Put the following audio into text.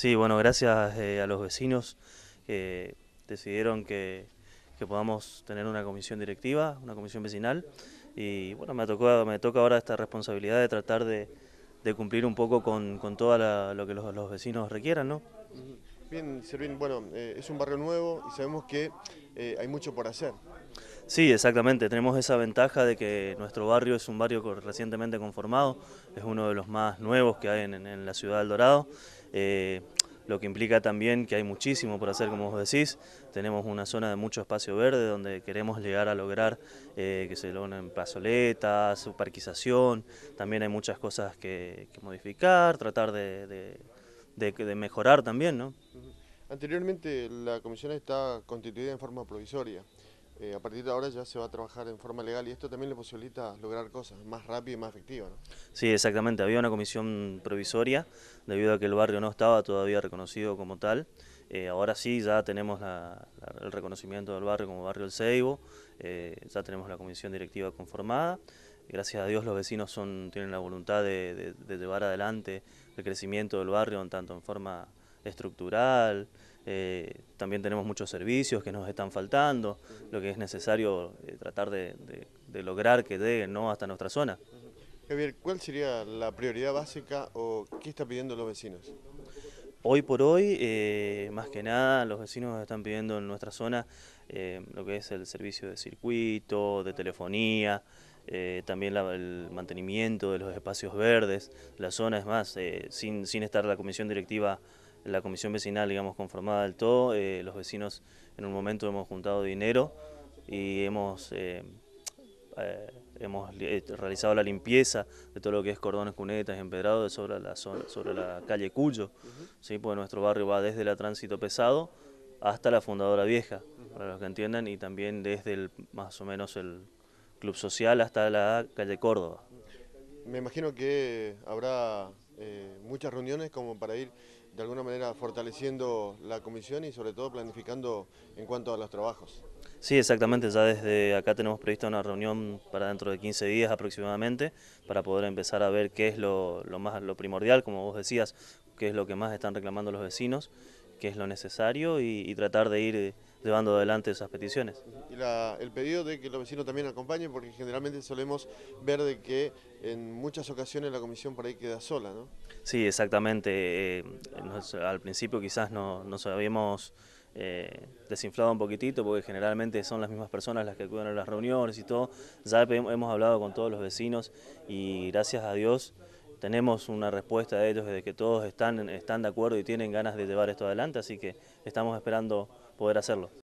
Sí, bueno, gracias eh, a los vecinos que decidieron que, podamos tener una comisión directiva, una comisión vecinal. Y bueno, me, tocó, me toca ahora esta responsabilidad de tratar de, cumplir un poco con, con todo lo que los, vecinos requieran, ¿no? Bien, Servín, bueno, eh, es un barrio nuevo y sabemos que eh, hay mucho por hacer. Sí, exactamente. Tenemos esa ventaja de que nuestro barrio es un barrio recientemente conformado, es uno de los más nuevos que hay en, la ciudad del Dorado, eh, lo que implica también que hay muchísimo por hacer, como vos decís. Tenemos una zona de mucho espacio verde donde queremos llegar a lograr eh, que se logren plazoletas, parquización, también hay muchas cosas que, modificar, tratar de, de mejorar también. ¿no? Anteriormente la comisión está constituida en forma provisoria. Eh, a partir de ahora ya se va a trabajar en forma legal y esto también le posibilita lograr cosas más rápido y más efectivas. Sí, exactamente. Había una comisión provisoria debido a que el barrio no estaba todavía reconocido como tal. Eh, ahora sí, ya tenemos el reconocimiento del barrio como barrio El Seibo, eh, ya tenemos la comisión directiva conformada. Gracias a Dios los vecinos son, tienen la voluntad de, llevar adelante el crecimiento del barrio, tanto en forma estructural, eh, también tenemos muchos servicios que nos están faltando, lo que es necesario eh, tratar de, lograr que lleguen ¿no? hasta nuestra zona. Javier, ¿cuál sería la prioridad básica o qué está pidiendo los vecinos? Hoy por hoy, eh, más que nada, los vecinos están pidiendo en nuestra zona lo que es el servicio de circuito, de telefonía, también el mantenimiento de los espacios verdes, la zona es más, sin, sin estar la comisión directiva la comisión vecinal, digamos, conformada del todo. Eh, los vecinos en un momento hemos juntado dinero y hemos, eh, eh, hemos realizado la limpieza de todo lo que es cordones, cunetas, empedrado sobre la, zona, sobre la calle Cuyo, ¿sí? porque nuestro barrio va desde la tránsito pesado hasta la fundadora vieja, para los que entiendan, y también desde el, más o menos el club social hasta la calle Córdoba. Me imagino que habrá muchas reuniones como para ir de alguna manera fortaleciendo la comisión y sobre todo planificando en cuanto a los trabajos. Sí, exactamente, ya desde acá tenemos prevista una reunión para dentro de 15 días aproximadamente, para poder empezar a ver qué es lo, más, lo primordial, como vos decías, qué es lo que más están reclamando los vecinos, qué es lo necesario y, tratar de ir llevando adelante esas peticiones. Y el pedido de que los vecinos también acompañen, porque generalmente solemos ver de que en muchas ocasiones la comisión por ahí queda sola, ¿no? Sí, exactamente. Eh, al principio quizás no, nos habíamos eh, desinflado un poquitito, porque generalmente son las mismas personas las que acuden a las reuniones y todo. Ya hemos hablado con todos los vecinos y gracias a Dios tenemos una respuesta de ellos de que todos están de acuerdo y tienen ganas de llevar esto adelante, así que estamos esperando poder hacerlo.